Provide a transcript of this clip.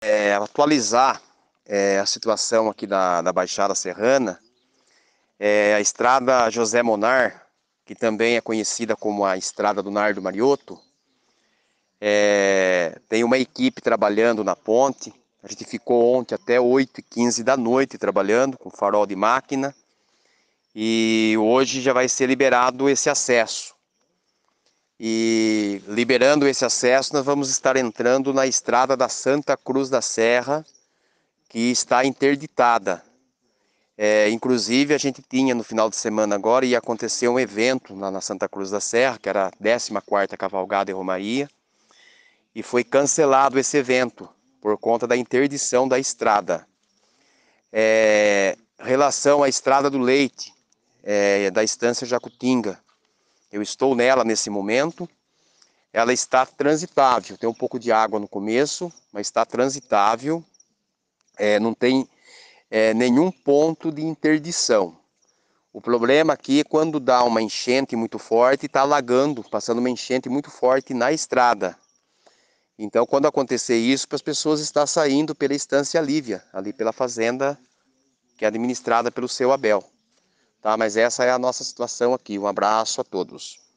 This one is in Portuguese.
é, atualizar é, a situação aqui da, da Baixada Serrana, é, a estrada José Monar, que também é conhecida como a estrada do Nardo Mariotto, é, tem uma equipe trabalhando na ponte. A gente ficou ontem até 8h15 da noite trabalhando com farol de máquina. E hoje já vai ser liberado esse acesso. E liberando esse acesso, nós vamos estar entrando na estrada da Santa Cruz da Serra, que está interditada. É, inclusive, a gente tinha no final de semana agora, ia acontecer um evento na, na Santa Cruz da Serra, que era a 14ª Cavalgada e Romaria, e foi cancelado esse evento por conta da interdição da estrada. É, relação à Estrada do Leite, é, da Estância Jacutinga, eu estou nela nesse momento. Ela está transitável. Tem um pouco de água no começo, mas está transitável. É, não tem é, nenhum ponto de interdição. O problema aqui é quando dá uma enchente muito forte, está alagando, passando uma enchente muito forte na estrada. Então, quando acontecer isso, as pessoas estão saindo pela Estância Lívia, ali pela fazenda que é administrada pelo seu Abel. Tá? Mas essa é a nossa situação aqui. Um abraço a todos.